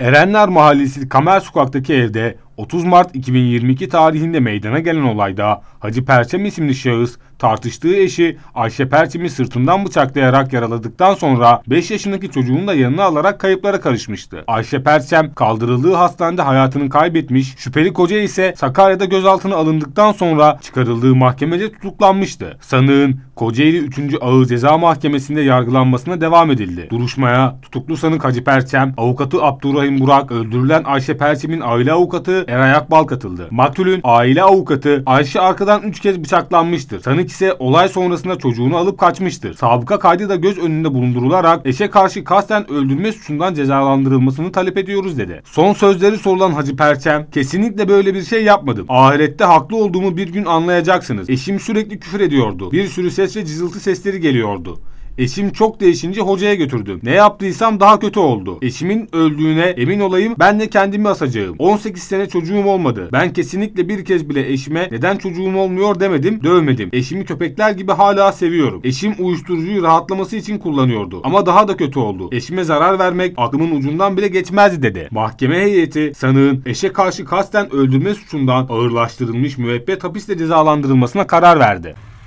Erenler Mahallesi Kamer Sokak'taki evde 30 Mart 2022 tarihinde meydana gelen olayda Hacı Perçem isimli şahıs tartıştığı eşi Ayşe Perçem'i sırtından bıçaklayarak yaraladıktan sonra 5 yaşındaki çocuğunu da yanına alarak kayıplara karışmıştı. Ayşe Perçem kaldırıldığı hastanede hayatını kaybetmiş, şüpheli koca ise Sakarya'da gözaltına alındıktan sonra çıkarıldığı mahkemede tutuklanmıştı. Sanığın Kocaeli 3. Ağır Ceza Mahkemesi'nde yargılanmasına devam edildi. Duruşmaya tutuklu sanık Hacı Perçem, avukatı Abdurrahim Burak, öldürülen Ayşe Perçem'in aile avukatı Eren Akbal katıldı. Maktulün aile avukatı Ayşe arkadan 3 kez bıçaklanmıştır. Sanık ise olay sonrasında çocuğunu alıp kaçmıştır. Sabıka kaydı da göz önünde bulundurularak eşe karşı kasten öldürme suçundan cezalandırılmasını talep ediyoruz dedi. Son sözleri sorulan Hacı Perçem, kesinlikle böyle bir şey yapmadım. Ahirette haklı olduğumu bir gün anlayacaksınız. Eşim sürekli küfür ediyordu. Bir sürü ses ve cızıltı sesleri geliyordu. Eşim çok değişince hocaya götürdüm. Ne yaptıysam daha kötü oldu. Eşimin öldüğüne emin olayım ben de kendimi asacağım. 18 sene çocuğum olmadı. Ben kesinlikle bir kez bile eşime neden çocuğum olmuyor demedim, dövmedim. Eşimi köpekler gibi hala seviyorum. Eşim uyuşturucuyu rahatlaması için kullanıyordu. Ama daha da kötü oldu. Eşime zarar vermek aklımın ucundan bile geçmezdi dedi. Mahkeme heyeti sanığın eşe karşı kasten öldürme suçundan ağırlaştırılmış müebbet hapisle cezalandırılmasına karar verdi.